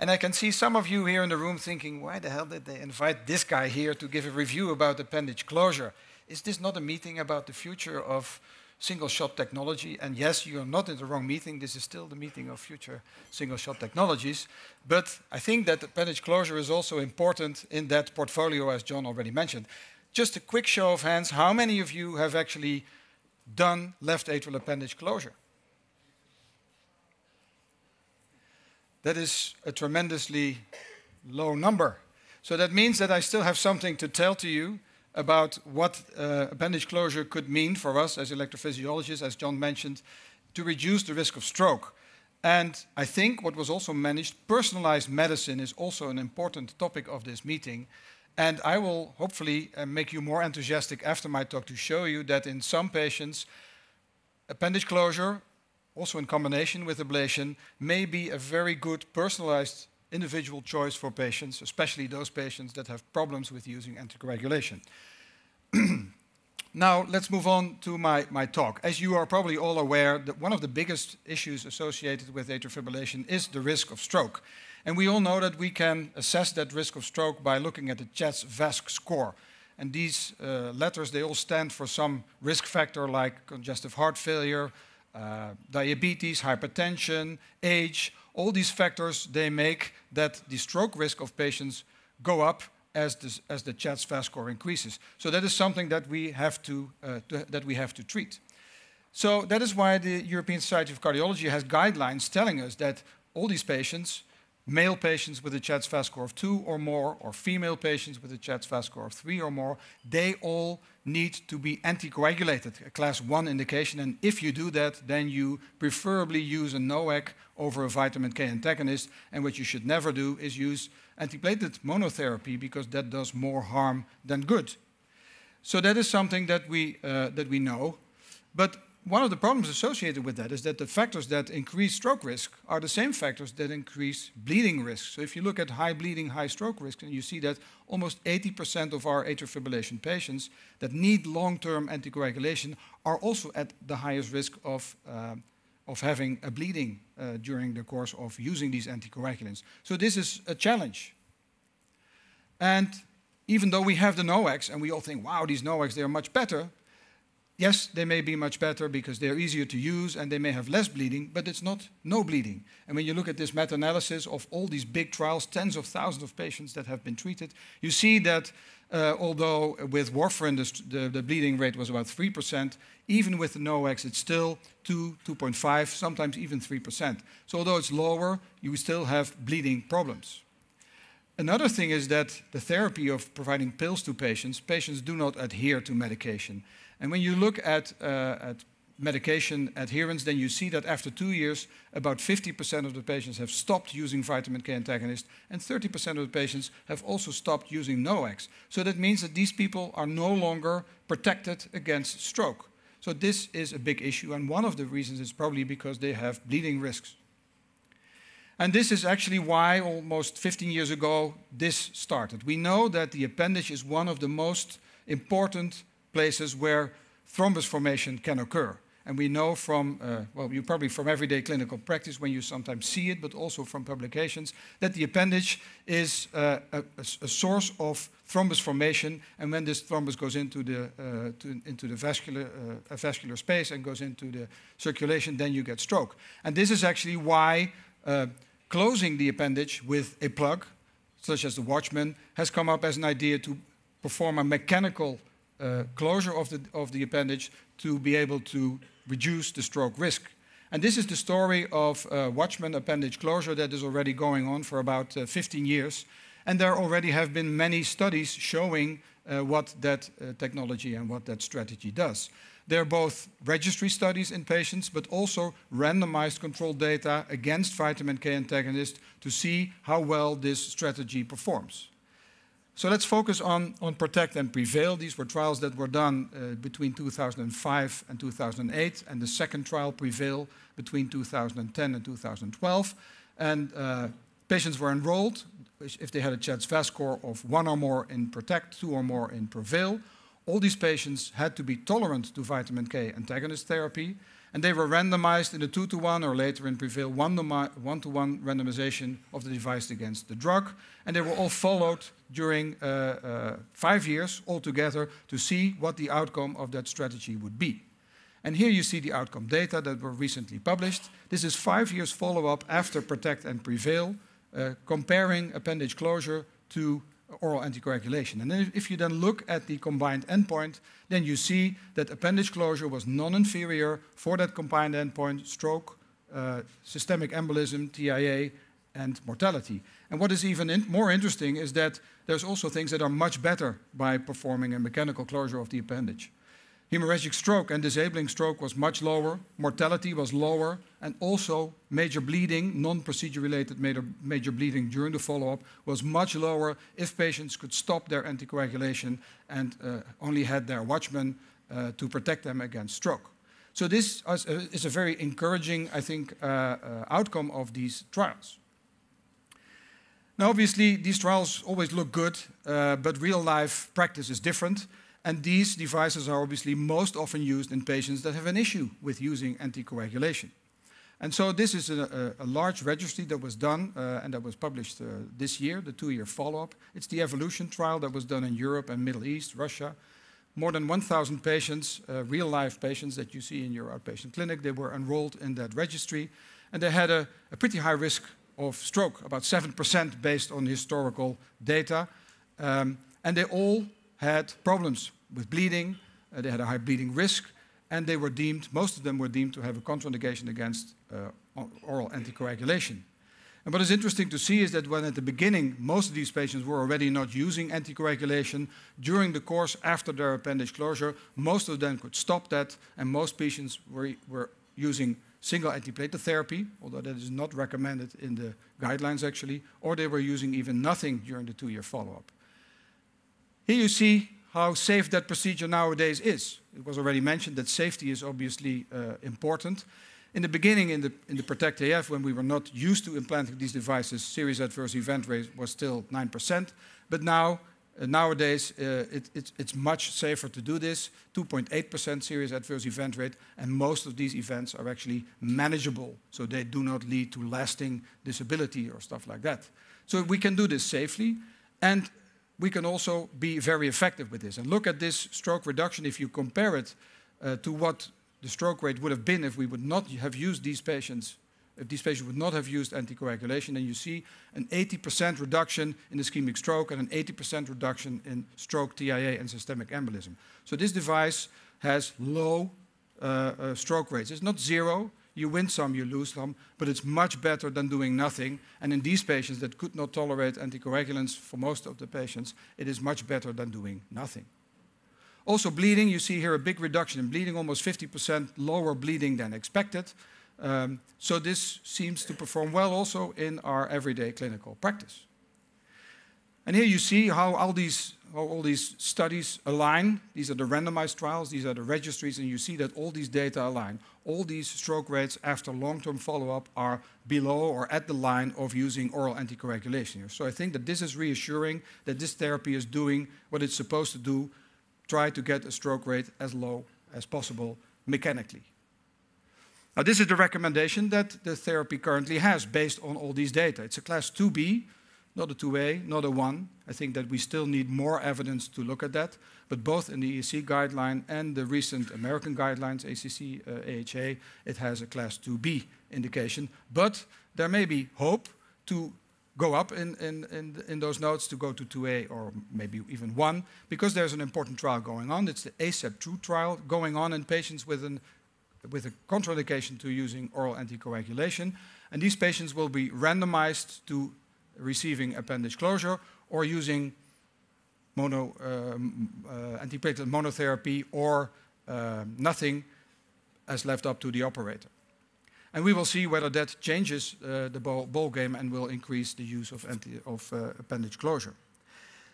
And I can see some of you here in the room thinking, why the hell did they invite this guy here to give a review about appendage closure? Is this not a meeting about the future of single shot technology? And yes, you're not in the wrong meeting. This is still the meeting of future single shot technologies. But I think that appendage closure is also important in that portfolio, as John already mentioned. Just a quick show of hands how many of you have actually done left atrial appendage closure? That is a tremendously low number. So that means that I still have something to tell to you about what uh, appendage closure could mean for us as electrophysiologists, as John mentioned, to reduce the risk of stroke. And I think what was also managed, personalized medicine is also an important topic of this meeting. And I will hopefully uh, make you more enthusiastic after my talk to show you that in some patients, appendage closure also in combination with ablation, may be a very good personalized individual choice for patients, especially those patients that have problems with using anticoagulation. now, let's move on to my, my talk. As you are probably all aware, that one of the biggest issues associated with atrial fibrillation is the risk of stroke. And we all know that we can assess that risk of stroke by looking at the CHESS-VASc score. And these uh, letters, they all stand for some risk factor like congestive heart failure, uh, diabetes, hypertension, age, all these factors, they make that the stroke risk of patients go up as, this, as the CHADS FAST score increases. So that is something that we have to, uh, to, that we have to treat. So that is why the European Society of Cardiology has guidelines telling us that all these patients male patients with a chads vasc score of 2 or more, or female patients with a chads vasc score of 3 or more, they all need to be anticoagulated, a class 1 indication. And if you do that, then you preferably use a NOAC over a vitamin K antagonist. And what you should never do is use antiplatelet monotherapy because that does more harm than good. So that is something that we, uh, that we know. But one of the problems associated with that is that the factors that increase stroke risk are the same factors that increase bleeding risk. So if you look at high bleeding, high stroke risk, and you see that almost 80% of our atrial fibrillation patients that need long-term anticoagulation are also at the highest risk of, uh, of having a bleeding uh, during the course of using these anticoagulants. So this is a challenge. And even though we have the NOACs and we all think, wow, these NOACs, they are much better, Yes, they may be much better because they're easier to use and they may have less bleeding, but it's not no bleeding. And when you look at this meta-analysis of all these big trials, tens of thousands of patients that have been treated, you see that uh, although with warfarin the, the, bleeding rate was about 3%, even with the nox, it's still 2, 2.5, sometimes even 3%. So although it's lower, you still have bleeding problems. Another thing is that the therapy of providing pills to patients, patients do not adhere to medication. And when you look at, uh, at medication adherence, then you see that after two years, about 50% of the patients have stopped using vitamin K antagonist, and 30% of the patients have also stopped using NOACs. So that means that these people are no longer protected against stroke. So this is a big issue, and one of the reasons is probably because they have bleeding risks. And this is actually why almost 15 years ago this started. We know that the appendage is one of the most important places where thrombus formation can occur. And we know from, uh, well, you probably from everyday clinical practice when you sometimes see it, but also from publications, that the appendage is uh, a, a, source of thrombus formation. And when this thrombus goes into the, uh, to, into the vascular, uh, vascular space and goes into the circulation, then you get stroke. And this is actually why uh, closing the appendage with a plug, such as the Watchman, has come up as an idea to perform a mechanical uh, closure of the, of the appendage to be able to reduce the stroke risk. And this is the story of uh, Watchman appendage closure that is already going on for about uh, 15 years. And there already have been many studies showing uh, what that technology and what that strategy does. They're both registry studies in patients, but also randomized controlled data against vitamin K antagonists to see how well this strategy performs. So let's focus on, on Protect and Prevail. These were trials that were done uh, between 2005 and 2008, and the second trial, Prevail, between 2010 and 2012. And uh, patients were enrolled if they had a chads vas score of one or more in Protect, two or more in Prevail. All these patients had to be tolerant to vitamin K antagonist therapy, and they were randomized in a 2 to 1 or later in PREVAIL 1 to 1 randomization of the device against the drug. And they were all followed during uh, uh, five years altogether to see what the outcome of that strategy would be. And here you see the outcome data that were recently published. This is five years follow-up after PROTECT and PREVAIL, uh, comparing appendage closure to oral anticoagulation. And then if you then look at the combined endpoint, then you see that appendage closure was non-inferior for that combined endpoint, stroke, uh, systemic embolism, TIA, and mortality. And what is even in more interesting is that there's also things that are much better by performing a mechanical closure of the appendage. Hemorrhagic stroke and disabling stroke was much lower, mortality was lower, and also major bleeding, non-procedure related major, major bleeding during the follow-up was much lower if patients could stop their anticoagulation and uh, only had their watchman uh, to protect them against stroke. So this is uh, a very encouraging, I think, uh, uh, outcome of these trials. Now, obviously, these trials always look good, uh, but real-life practice is different. And these devices are obviously most often used in patients that have an issue with using anticoagulation. And so this is a, a, a large registry that was done uh, and that was published uh, this year, the two-year follow-up. It's the evolution trial that was done in Europe and Middle East, Russia. More than 1,000 patients, uh, real-life patients that you see in your outpatient clinic, they were enrolled in that registry. And they had a, a pretty high risk of stroke, about 7% based on historical data. Um, and they all had problems with bleeding, uh, they had a high bleeding risk, and they were deemed, most of them were deemed to have a contraindication against uh, oral anticoagulation. And what is interesting to see is that when at the beginning most of these patients were already not using anticoagulation, during the course after their appendage closure, most of them could stop that, and most patients were, were using single antiplatelet therapy, although that is not recommended in the guidelines actually, or they were using even nothing during the two-year follow-up. Here you see how safe that procedure nowadays is. It was already mentioned that safety is obviously uh, important. In the beginning, in the, in the Protect AF, when we were not used to implanting these devices, serious adverse event rate was still 9%. But now, uh, nowadays, uh, it, it's, it's much safer to do this, 2.8% serious adverse event rate, and most of these events are actually manageable, so they do not lead to lasting disability or stuff like that. So we can do this safely, and we can also be very effective with this. And look at this stroke reduction if you compare it uh, to what the stroke rate would have been if we would not have used these patients, if these patients would not have used anticoagulation, then you see an 80% reduction in ischemic stroke and an 80% reduction in stroke TIA and systemic embolism. So this device has low uh, uh, stroke rates. It's not zero, you win some, you lose some, but it's much better than doing nothing. And in these patients that could not tolerate anticoagulants, for most of the patients, it is much better than doing nothing. Also, bleeding, you see here a big reduction in bleeding, almost 50% lower bleeding than expected. Um, so this seems to perform well also in our everyday clinical practice. And here you see how all these how all these studies align. These are the randomized trials, these are the registries, and you see that all these data align. All these stroke rates after long-term follow-up are below or at the line of using oral anticoagulation. So I think that this is reassuring that this therapy is doing what it's supposed to do, try to get a stroke rate as low as possible mechanically. Now, this is the recommendation that the therapy currently has based on all these data. It's a class 2B, not a two-way, not a one. I think that we still need more evidence to look at that. But both in the EEC guideline and the recent American guidelines, ACC, AHA, uh, it has a class 2B indication. But there may be hope to go up in, in, in, in those notes, to go to 2A or maybe even 1, because there's an important trial going on. It's the ASAP-2 trial going on in patients with an with a contraindication to using oral anticoagulation. And these patients will be randomized to receiving appendage closure or using mono, um, uh, antiplatelet monotherapy or uh, nothing as left up to the operator. And we will see whether that changes uh, the ball, ball, game and will increase the use of, of uh, appendage closure.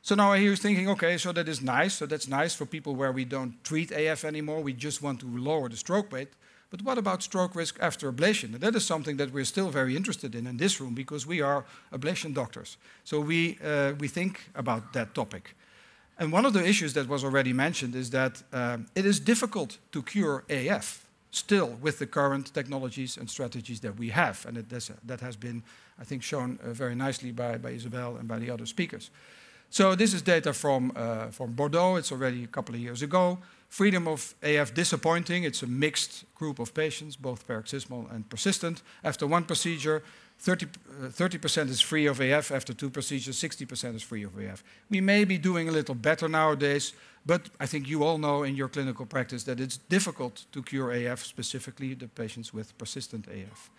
So now I hear you thinking, okay, so that is nice. So that's nice for people where we don't treat AF anymore. We just want to lower the stroke rate. But what about stroke risk after ablation? And that is something that we're still very interested in in this room because we are ablation doctors. So we, uh, we think about that topic. And one of the issues that was already mentioned is that um, it is difficult to cure AF still with the current technologies and strategies that we have. And has, that has been, I think, shown uh, very nicely by, by Isabel and by the other speakers. So this is data from, uh, from Bordeaux. It's already a couple of years ago. Freedom of AF disappointing, it's a mixed group of patients, both paroxysmal and persistent. After one procedure, 30% uh, is free of AF after two procedures, 60% is free of AF. We may be doing a little better nowadays, but I think you all know in your clinical practice that it's difficult to cure AF, specifically the patients with persistent AF.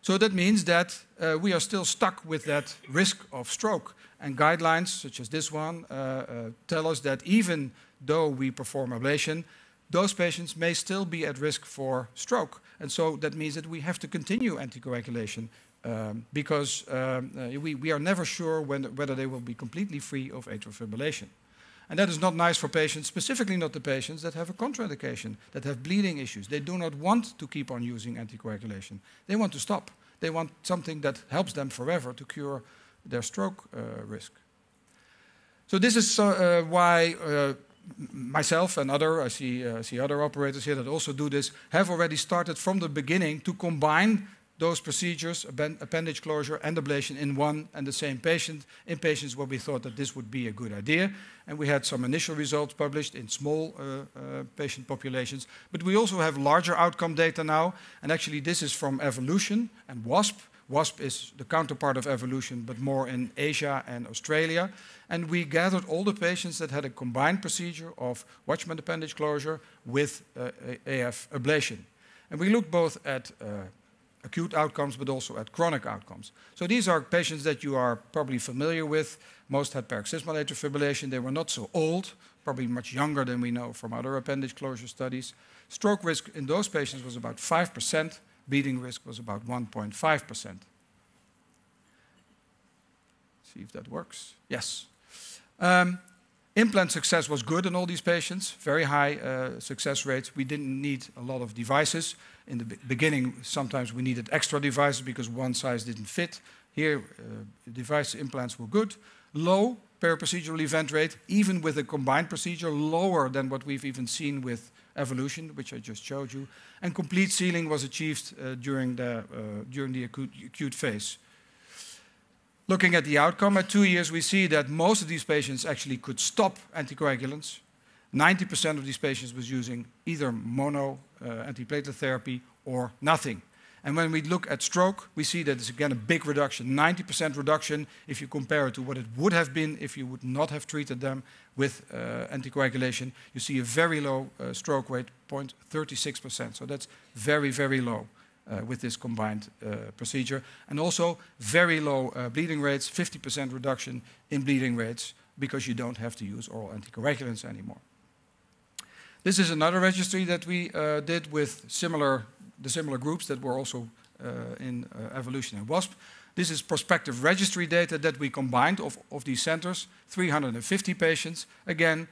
So that means that uh, we are still stuck with that risk of stroke. And guidelines, such as this one, uh, uh tell us that even though we perform ablation, those patients may still be at risk for stroke. And so that means that we have to continue anticoagulation um, because um, uh, we, we are never sure when, whether they will be completely free of atrial fibrillation. And that is not nice for patients, specifically not the patients that have a contraindication, that have bleeding issues. They do not want to keep on using anticoagulation. They want to stop. They want something that helps them forever to cure their stroke uh, risk. So this is uh, why uh, myself and other, I see, uh, see other operators here that also do this, have already started from the beginning to combine those procedures, appendage closure and ablation in one and the same patient, in patients where we thought that this would be a good idea. And we had some initial results published in small uh, uh, patient populations. But we also have larger outcome data now. And actually, this is from Evolution and WASP, WASP is the counterpart of evolution, but more in Asia and Australia. And we gathered all the patients that had a combined procedure of Watchman appendage closure with uh, AF ablation. And we looked both at uh, acute outcomes, but also at chronic outcomes. So these are patients that you are probably familiar with. Most had paroxysmal atrial fibrillation. They were not so old, probably much younger than we know from other appendage closure studies. Stroke risk in those patients was about 5%. Beating risk was about 1.5%. See if that works. Yes. Um, implant success was good in all these patients, very high uh, success rates. We didn't need a lot of devices. In the beginning, sometimes we needed extra devices because one size didn't fit. Here, uh, device implants were good. Low per procedural event rate, even with a combined procedure, lower than what we've even seen with evolution, which I just showed you, and complete sealing was achieved uh, during, the, uh, during the acute, acute phase. Looking at the outcome, at two years, we see that most of these patients actually could stop anticoagulants. 90% of these patients was using either mono uh, antiplatelet therapy or nothing. And when we look at stroke, we see that it's again a big reduction, 90% reduction if you compare it to what it would have been if you would not have treated them with uh, anticoagulation. You see a very low uh, stroke rate, 0.36%. So that's very, very low. Uh, with this combined procedure. And also very low bleeding rates, 50% reduction in bleeding rates because you don't have to use oral anticoagulants anymore. This is another registry that we did with similar the similar groups that were also uh, in uh, evolution in WASP. This is prospective registry data that we combined of, of these centers, 350 patients. Again,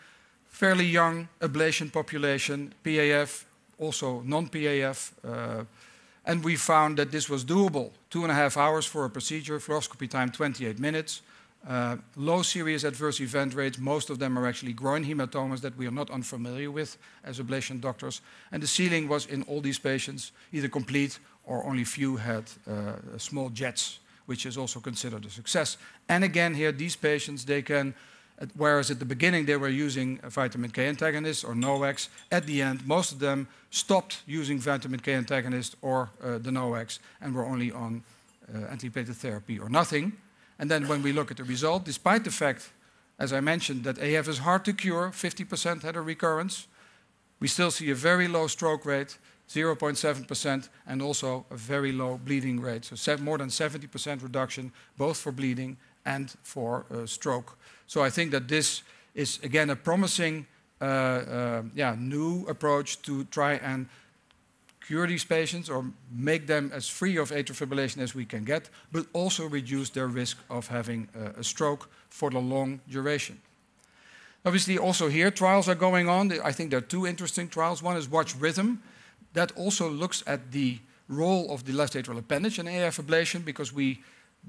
fairly young ablation population, PAF, also non-PAF. Uh, and we found that this was doable. Two and a half hours for a procedure, fluoroscopy time 28 minutes. Uh, low serious adverse event rates, most of them are actually groin hematomas that we are not unfamiliar with as ablation doctors. And the ceiling was in all these patients either complete or only few had uh, small jets, which is also considered a success. And again, here, these patients, they can, whereas at the beginning they were using vitamin K antagonists or NOX, at the end, most of them stopped using vitamin K antagonists or uh, the NOX and were only on uh, antiplatelet therapy or nothing. And then when we look at the result, despite the fact, as I mentioned, that AF is hard to cure, 50% had a recurrence, we still see a very low stroke rate, 0.7%, and also a very low bleeding rate. So more than 70% reduction, both for bleeding and for uh, stroke. So I think that this is, again, a promising uh, uh, yeah, new approach to try and cure these patients or make them as free of atrial fibrillation as we can get, but also reduce their risk of having a, stroke for the long duration. Obviously, also here, trials are going on. I think there are two interesting trials. One is Watch Rhythm. That also looks at the role of the left atrial appendage in AF ablation because we,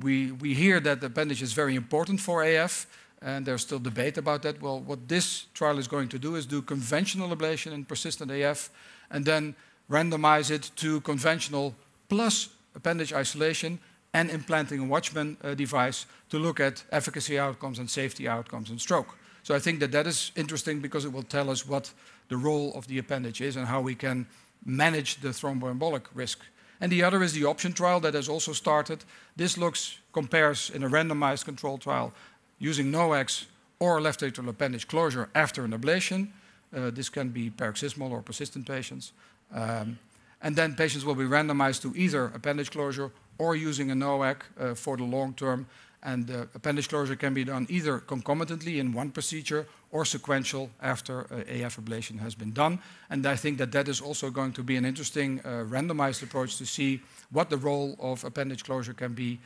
we, we hear that the appendage is very important for AF, and there's still debate about that. Well, what this trial is going to do is do conventional ablation in persistent AF, and then randomize it to conventional plus appendage isolation and implanting a Watchman uh, device to look at efficacy outcomes and safety outcomes in stroke. So I think that that is interesting because it will tell us what the role of the appendage is and how we can manage the thromboembolic risk. And the other is the option trial that has also started. This looks compares in a randomized control trial using NOAX or left atrial appendage closure after an ablation. Uh, this can be paroxysmal or persistent patients. Um, and then patients will be randomized to either appendage closure or using a NOAC uh, for the long term. And uh, appendage closure can be done either concomitantly in one procedure or sequential after uh, AF ablation has been done. And I think that that is also going to be an interesting randomized approach to see what the role of appendage closure can be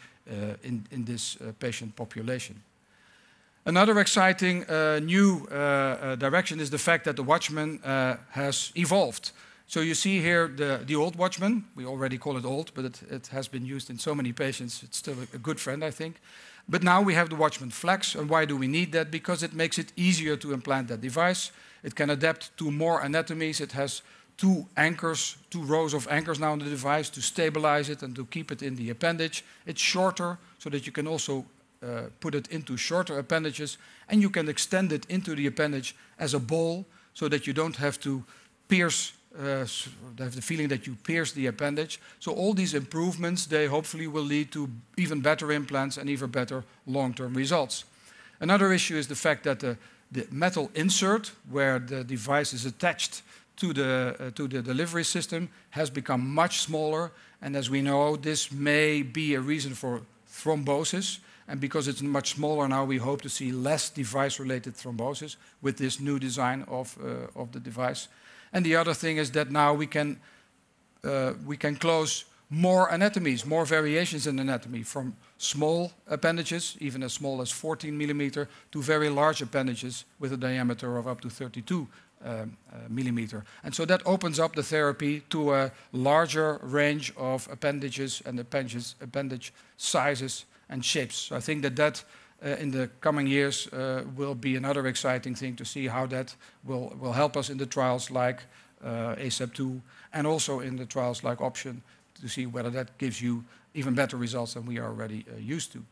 in this patient population. Another exciting new direction is the fact that the watchman has evolved. So you see here the, the old watchman. We already call it old, but it, it has been used in so many patients. It's still a, a good friend, I think. But now we have the watchman flex. And why do we need that? Because it makes it easier to implant that device. It can adapt to more anatomies. It has two anchors, two rows of anchors now on the device to stabilize it and to keep it in the appendage. It's shorter so that you can also uh, put it into shorter appendages. And you can extend it into the appendage as a ball so that you don't have to pierce uh, have the feeling that you pierce the appendage. So all these improvements, they hopefully will lead to even better implants and even better long-term results. Another issue is the fact that the, the metal insert, where the device is attached to the, uh, to the delivery system, has become much smaller. And as we know, this may be a reason for thrombosis. And because it's much smaller now, we hope to see less device-related thrombosis with this new design of, uh, of the device. And the other thing is that now we can, uh, we can close more anatomies, more variations in anatomy, from small appendages, even as small as 14 millimeter, to very large appendages with a diameter of up to 32 um, uh, millimeter. And so that opens up the therapy to a larger range of appendages and appendages, appendage sizes and shapes. So I think that that uh, in the coming years uh, will be another exciting thing to see how that will help us in the trials like uh, asap 2 and also in the trials like OPTION to see whether that gives you even better results than we are already used to.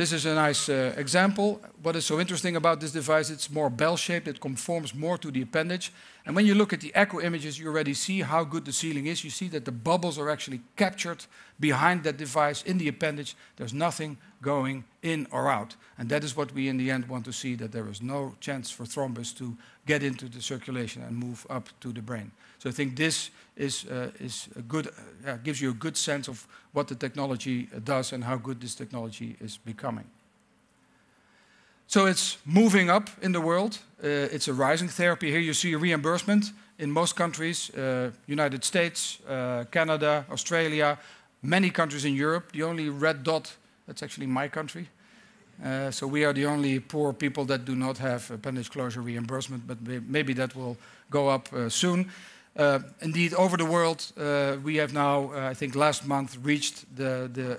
This is a nice uh, example. What is so interesting about this device, it's more bell-shaped, it conforms more to the appendage. And when you look at the echo images, you already see how good the sealing is. You see that the bubbles are actually captured behind that device in the appendage. There's nothing going in or out. And that is what we in the end want to see, that there is no chance for thrombus to get into the circulation and move up to the brain. So I think this is, uh, is a good, uh, gives you a good sense of what the technology does and how good this technology is becoming. So it's moving up in the world. Uh, it's a rising therapy. Here you see reimbursement in most countries, uh, United States, uh, Canada, Australia, many countries in Europe. The only red dot, that's actually my country. Uh, so we are the only poor people that do not have appendage closure reimbursement, but maybe that will go up soon. Uh, indeed, over the world, uh, we have now, uh, I think last month, reached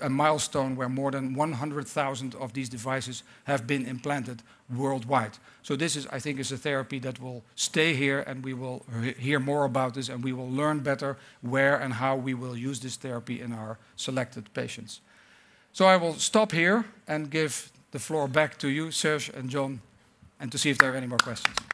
a milestone where more than 100,000 of these devices have been implanted worldwide. So this is, I think, is a therapy that will stay here, and we will hear more about this, and we will learn better where and how we will use this therapy in our selected patients. So I will stop here and give the floor back to you, Serge and John, and to see if there are any more questions.